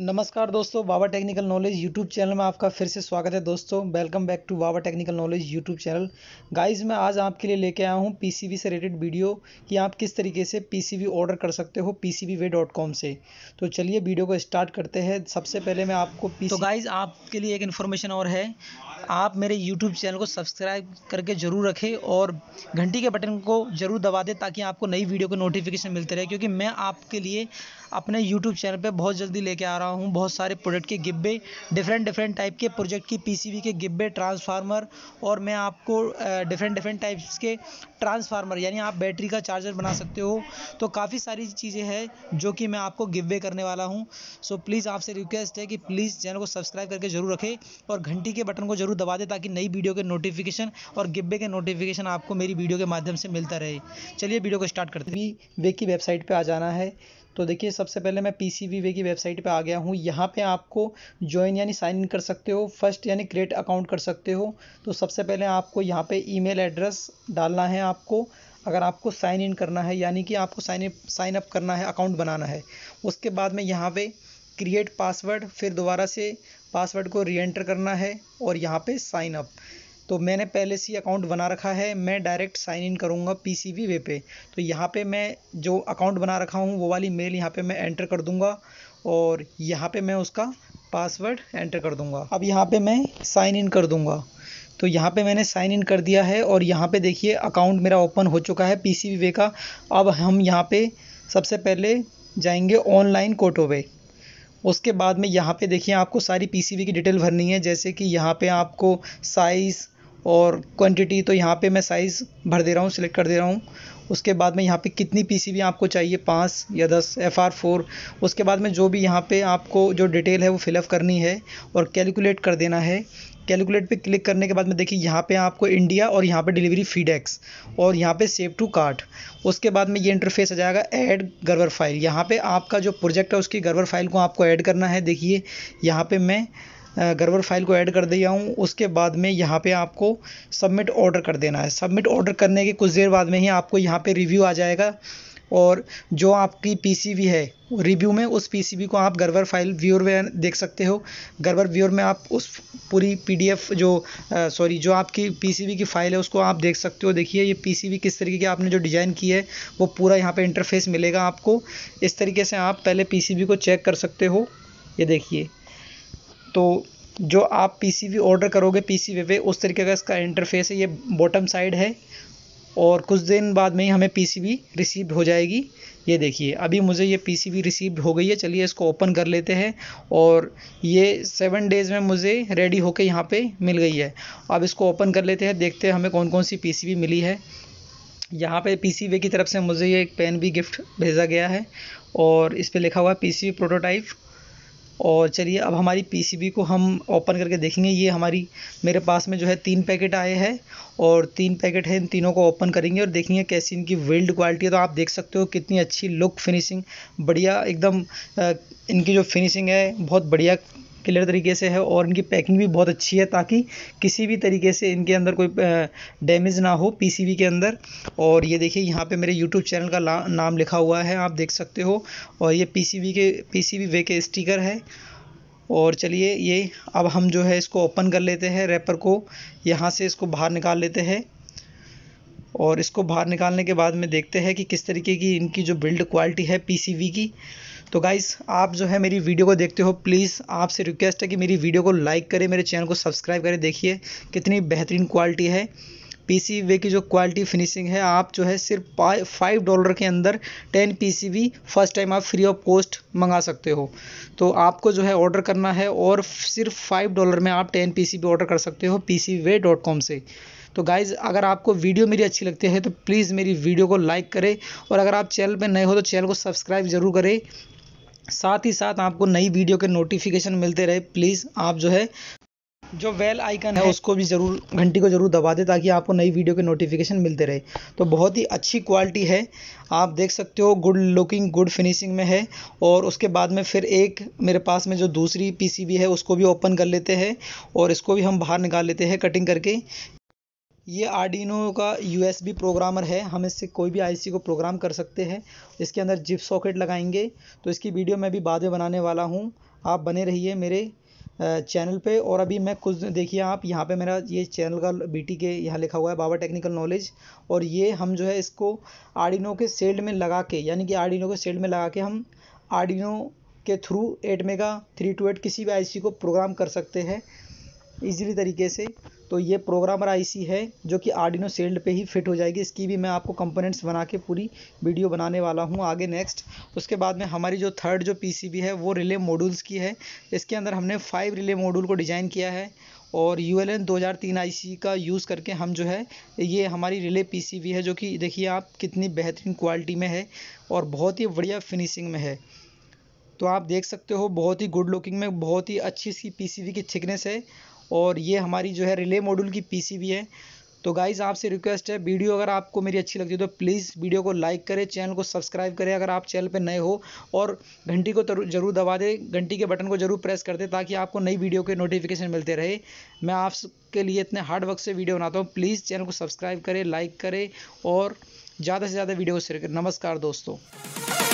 नमस्कार दोस्तों Baba technical knowledge YouTube channel में आपका फिर से स्वागत है दोस्तों welcome back to Baba technical knowledge YouTube channel guys मैं आज आपके लिए लेके आया हूँ पीसीबी से रिलेटेड वीडियो कि आप किस तरीके से पीसीबी ऑर्डर कर सकते हो कॉम से तो चलिए वीडियो को स्टार्ट करते हैं सबसे पहले मैं आपको PC... तो गाइज़ आपके लिए एक इन्फॉर्मेशन और है आप मेरे यूट्यूब चैनल को सब्सक्राइब करके ज़रूर रखें और घंटी के बटन को ज़रूर दबा दें ताकि आपको नई वीडियो के नोटिफिकेशन मिलते रहे क्योंकि मैं आपके लिए अपने यूट्यूब चैनल पे बहुत जल्दी लेके आ रहा हूँ बहुत सारे प्रोडक्ट के गिब्बे डिफरेंट डिफरेंट टाइप के प्रोजेक्ट की पीसीबी के गिब्बे ट्रांसफार्मर और मैं आपको डिफरेंट डिफरेंट टाइप्स के ट्रांसफार्मर यानी आप बैटरी का चार्जर बना सकते हो तो काफ़ी सारी चीज़ें हैं जो कि मैं आपको गिब्बे करने वाला हूँ सो प्लीज़ आपसे रिक्वेस्ट है कि प्लीज़ चैनल को सब्सक्राइब करके ज़रूर रखें और घंटी के बटन को ज़रूर दबा दें ताकि नई वीडियो के नोटिफिकेशन और गिब्बे के नोटिफिकेशन आपको मेरी वीडियो के माध्यम से मिलता रहे चलिए वीडियो को स्टार्ट करते हैं वे की वेबसाइट पर आ जाना है तो देखिए सबसे पहले मैं पी सी की वेबसाइट पर आ गया हूँ यहाँ पर आपको ज्वाइन यानी साइन इन कर सकते हो फर्स्ट यानी क्रिएट अकाउंट कर सकते हो तो सबसे पहले आपको यहाँ पे ईमेल एड्रेस डालना है आपको अगर आपको साइन इन करना है यानी कि आपको साइन अप साइन अप करना है अकाउंट बनाना है उसके बाद में यहाँ पे क्रिएट पासवर्ड फिर दोबारा से पासवर्ड को री एंटर करना है और यहाँ पे साइन अप तो मैंने पहले से ही अकाउंट बना रखा है मैं डायरेक्ट साइन इन करूँगा पी सी वी वे पे तो यहाँ पे मैं जो अकाउंट बना रखा हूँ वो वाली मेल यहाँ पे मैं एंटर कर दूँगा और यहाँ पे मैं उसका पासवर्ड एंटर कर दूँगा अब यहाँ पे मैं साइन इन कर दूँगा तो यहाँ पे मैंने साइन इन कर दिया है और यहाँ पर देखिए अकाउंट मेरा ओपन हो चुका है पी सी वे का अब हम यहाँ पर सबसे पहले जाएंगे ऑनलाइन वे उसके बाद में यहाँ पे देखिए आपको सारी पी सी वी की डिटेल भरनी है जैसे कि यहाँ पे आपको साइज़ और क्वांटिटी तो यहाँ पे मैं साइज़ भर दे रहा हूँ सिलेक्ट कर दे रहा हूँ उसके बाद में यहाँ पे कितनी पीसीबी आपको चाहिए पाँच या दस एफ आर फोर उसके बाद में जो भी यहाँ पे आपको जो डिटेल है वो फिलअप करनी है और कैलकुलेट कर देना है कैलकुलेट पे क्लिक करने के बाद में देखिए यहाँ पे आपको इंडिया और यहाँ पे डिलीवरी फीडेक्स और यहाँ पे सेव टू कार्ट उसके बाद में ये इंटरफेस आ जाएगा ऐड गर्वर फाइल यहाँ पे आपका जो प्रोजेक्ट है उसकी गर्वर फाइल को आपको ऐड करना है देखिए यहाँ पे मैं गड़बड़ फाइल को ऐड कर दिया हूँ उसके बाद में यहाँ पे आपको सबमिट ऑर्डर कर देना है सबमिट ऑर्डर करने के कुछ देर बाद में ही आपको यहाँ पे रिव्यू आ जाएगा और जो आपकी पीसीबी है रिव्यू में उस पीसीबी को आप गरवर फाइल व्यूअर में देख सकते हो गरवर व्यूअर में आप उस पूरी पीडीएफ जो सॉरी जो आपकी पीसीबी की फ़ाइल है उसको आप देख सकते हो देखिए ये पीसीबी किस तरीके की आपने जो डिज़ाइन की है वो पूरा यहाँ पे इंटरफेस मिलेगा आपको इस तरीके से आप पहले पीसीबी को चेक कर सकते हो ये देखिए तो जो आप पीसीबी ऑर्डर करोगे पीसीबी पे उस तरीके का इसका इंटरफेस है ये बॉटम साइड है और कुछ दिन बाद में ही हमें पीसीबी रिसीव्ड हो जाएगी ये देखिए अभी मुझे ये पीसीबी रिसीव्ड हो गई है चलिए इसको ओपन कर लेते हैं और ये सेवन डेज़ में मुझे रेडी होके यहाँ पे मिल गई है अब इसको ओपन कर लेते हैं देखते हैं हमें कौन कौन सी पीसीबी मिली है यहाँ पे पीसीबी की तरफ से मुझे ये एक पेन भी गिफ्ट भेजा गया है और इस पर लिखा हुआ है वी प्रोटोटाइप और चलिए अब हमारी पीसीबी को हम ओपन करके देखेंगे ये हमारी मेरे पास में जो है तीन पैकेट आए हैं और तीन पैकेट हैं इन तीनों को ओपन करेंगे और देखेंगे कैसी इनकी वेल्ड क्वालिटी है तो आप देख सकते हो कितनी अच्छी लुक फिनिशिंग बढ़िया एकदम इनकी जो फिनिशिंग है बहुत बढ़िया क्लियर तरीके से है और इनकी पैकिंग भी बहुत अच्छी है ताकि किसी भी तरीके से इनके अंदर कोई डैमेज ना हो पीसीबी के अंदर और ये देखिए यहाँ पे मेरे यूट्यूब चैनल का नाम लिखा हुआ है आप देख सकते हो और ये पीसीबी के पीसीबी वे के स्टिकर है और चलिए ये अब हम जो है इसको ओपन कर लेते हैं रैपर को यहाँ से इसको बाहर निकाल लेते हैं और इसको बाहर निकालने के बाद में देखते हैं कि किस तरीके की इनकी जो बिल्ड क्वालिटी है पीसीवी की तो गाइस आप जो है मेरी वीडियो को देखते हो प्लीज़ आपसे रिक्वेस्ट है कि मेरी वीडियो को लाइक करें मेरे चैनल को सब्सक्राइब करें देखिए कितनी बेहतरीन क्वालिटी है पीसीबी की जो क्वालिटी फिनिशिंग है आप जो है सिर्फ फाइव डॉलर के अंदर टेन पीसीबी फर्स्ट टाइम आप फ्री ऑफ कॉस्ट मंगा सकते हो तो आपको जो है ऑर्डर करना है और सिर्फ फाइव डॉलर में आप टेन पीसीबी ऑर्डर कर सकते हो पी डॉट कॉम से तो गाइज़ अगर आपको वीडियो मेरी अच्छी लगती है तो प्लीज़ मेरी वीडियो को लाइक करें और अगर आप चैनल पर नए हो तो चैनल को सब्सक्राइब ज़रूर करें साथ ही साथ आपको नई वीडियो के नोटिफिकेशन मिलते रहे प्लीज़ आप जो है जो वेल आइकन है उसको भी ज़रूर घंटी को ज़रूर दबा दें ताकि आपको नई वीडियो के नोटिफिकेशन मिलते रहे तो बहुत ही अच्छी क्वालिटी है आप देख सकते हो गुड लुकिंग गुड फिनिशिंग में है और उसके बाद में फिर एक मेरे पास में जो दूसरी पीसीबी है उसको भी ओपन कर लेते हैं और इसको भी हम बाहर निकाल लेते हैं कटिंग करके ये आर्डिनो का यूएसबी प्रोग्रामर है हम इससे कोई भी आईसी को प्रोग्राम कर सकते हैं इसके अंदर जिप सॉकेट लगाएंगे तो इसकी वीडियो मैं भी बाद में बनाने वाला हूँ आप बने रहिए मेरे चैनल पे और अभी मैं कुछ देखिए आप यहाँ पे मेरा ये चैनल का बीटी के यहाँ लिखा हुआ है बाबा टेक्निकल नॉलेज और ये हम जो है इसको आर्डिनो के सेल्ड में लगा के यानी कि आर्डिनो के सेल्ड में लगा के हम आर्डिनो के through AT mega three two eight किसी भी आईसी को प्रोग्राम कर सकते हैं इजीली तरीके से तो ये प्रोग्रामर आईसी है जो कि आर्डिनो सेल्ड पे ही फिट हो जाएगी इसकी भी मैं आपको कंपोनेंट्स बना के पूरी वीडियो बनाने वाला हूँ आगे नेक्स्ट उसके बाद में हमारी जो थर्ड जो पीसीबी है वो रिले मॉड्यूल्स की है इसके अंदर हमने फाइव रिले मॉड्यूल को डिज़ाइन किया है और यू एल एन दो हज़ार तीन आई सी का यूज़ करके हम जो है ये हमारी रिले पी सी वी है जो कि देखिए आप कितनी बेहतरीन क्वालिटी में है और बहुत ही बढ़िया फिनिशिंग में है तो आप देख सकते हो बहुत ही गुड लुकिंग में बहुत ही अच्छी इसकी पी सी वी की थिकनेस है और ये हमारी जो है रिले मॉड्यूल की पीसीबी है तो गाइज़ आपसे रिक्वेस्ट है वीडियो अगर आपको मेरी अच्छी लगती है तो प्लीज़ वीडियो को लाइक करें चैनल को सब्सक्राइब करें अगर आप चैनल पर नए हो और घंटी को जरूर दबा दें घंटी के बटन को जरूर प्रेस कर दें ताकि आपको नई वीडियो के नोटिफिकेशन मिलते रहे मैं आपके लिए इतने हार्ड वर्क से वीडियो बनाता हूँ प्लीज़ चैनल को सब्सक्राइब करें लाइक करें और ज़्यादा से ज़्यादा वीडियो शेयर करें नमस्कार दोस्तों